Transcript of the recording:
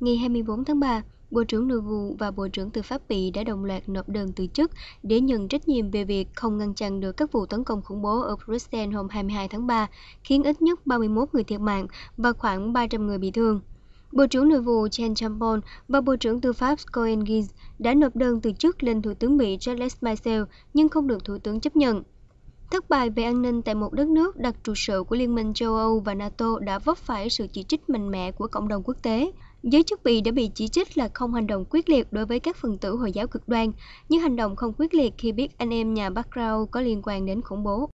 ngày 24 tháng 3, Bộ trưởng Nội vụ và Bộ trưởng Tư pháp Bỉ đã đồng loạt nộp đơn từ chức để nhận trách nhiệm về việc không ngăn chặn được các vụ tấn công khủng bố ở Bruxelles hôm 22 tháng 3, khiến ít nhất 31 người thiệt mạng và khoảng 300 người bị thương. Bộ trưởng Nội vụ Chen Champon và Bộ trưởng Tư pháp Cohen Gins đã nộp đơn từ chức lên Thủ tướng Mỹ Charles Michel nhưng không được Thủ tướng chấp nhận. Thất bại về an ninh tại một đất nước đặt trụ sở của Liên minh châu Âu và NATO đã vấp phải sự chỉ trích mạnh mẽ của cộng đồng quốc tế. Giới chức Bỉ đã bị chỉ trích là không hành động quyết liệt đối với các phần tử Hồi giáo cực đoan, như hành động không quyết liệt khi biết anh em nhà Bakrao có liên quan đến khủng bố.